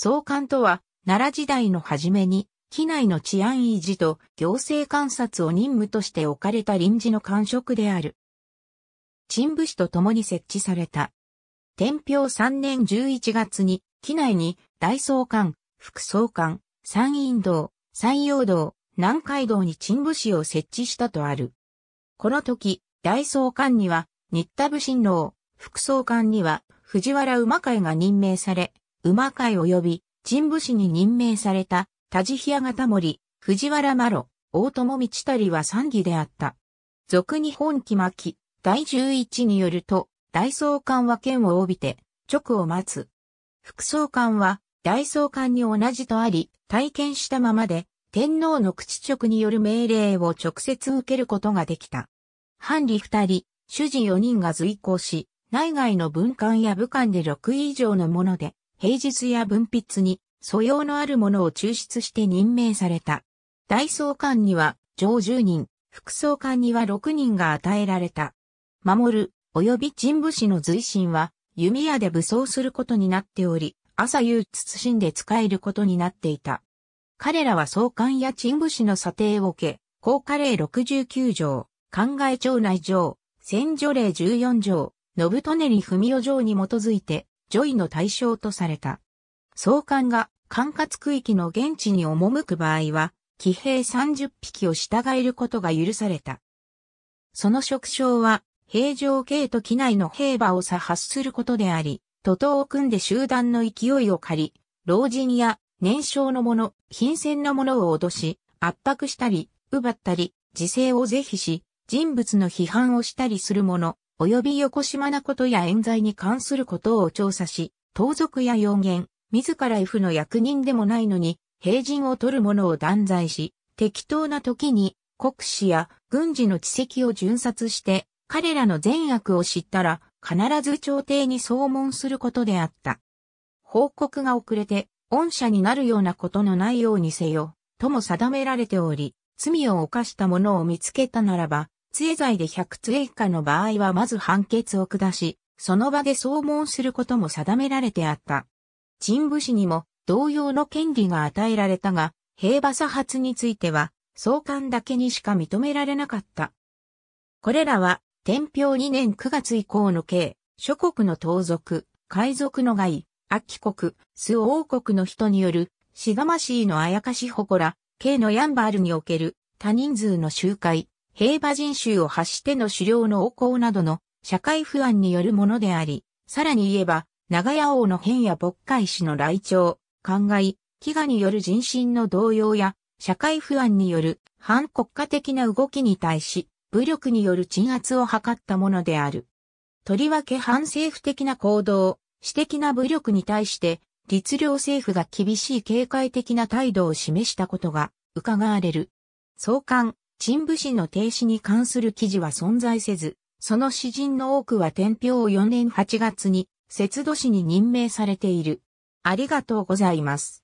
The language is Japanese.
総監とは、奈良時代の初めに、機内の治安維持と行政観察を任務として置かれた臨時の官職である。陳部士と共に設置された。天平3年11月に、機内に大総監、副総監、山陰道、山陽道、南海道に陳部士を設置したとある。この時、大総監には、新田部新郎、副総監には、藤原馬会が任命され、馬会及び神武士に任命された田地平方森、藤原麻呂、大友道足は三義であった。俗に本気巻き、第11によると、大総監は剣を帯びて、直を待つ。副総監は、大総監に同じとあり、体験したままで、天皇の口直による命令を直接受けることができた。藩理二人、主人四人が随行し、内外の文官や武官で6位以上のもので、平日や文筆に素養のあるものを抽出して任命された。大総監には上10人、副総監には6人が与えられた。守る、及び陳武士の随身は弓矢で武装することになっており、朝夕慎んで使えることになっていた。彼らは総監や陳武士の査定を受け、高華令69条、考え町内条、戦除令14条、信利文夫条に基づいて、除イの対象とされた。総監が管轄区域の現地に赴く場合は、騎兵30匹を従えることが許された。その職称は、平城系と機内の兵馬を左発することであり、徒党を組んで集団の勢いを借り、老人や年少の者、貧戦の者を脅し、圧迫したり、奪ったり、自制を是非し、人物の批判をしたりする者、及び横島なことや冤罪に関することを調査し、盗賊や妖言、自ら F の役人でもないのに、平人を取る者を断罪し、適当な時に国史や軍事の知跡を巡察して、彼らの善悪を知ったら、必ず朝廷に相問することであった。報告が遅れて、恩赦になるようなことのないようにせよ、とも定められており、罪を犯した者を見つけたならば、杖罪で100杖以下の場合はまず判決を下し、その場で騒問することも定められてあった。陳武氏にも同様の権利が与えられたが、平和差発については、相関だけにしか認められなかった。これらは、天平2年9月以降の刑、諸国の盗賊、海賊の害、秋国、巣王国の人による、しがましいのあやかしほこら、刑のヤンバールにおける、多人数の集会、平和人衆を発しての狩猟の横行などの社会不安によるものであり、さらに言えば、長屋王の変や牧会市の来庁、灌漑、飢餓による人心の動揺や、社会不安による反国家的な動きに対し、武力による鎮圧を図ったものである。とりわけ反政府的な行動、私的な武力に対して、律令政府が厳しい警戒的な態度を示したことが、伺われる。創刊、陳武士の停止に関する記事は存在せず、その詩人の多くは天平を4年8月に、節度市に任命されている。ありがとうございます。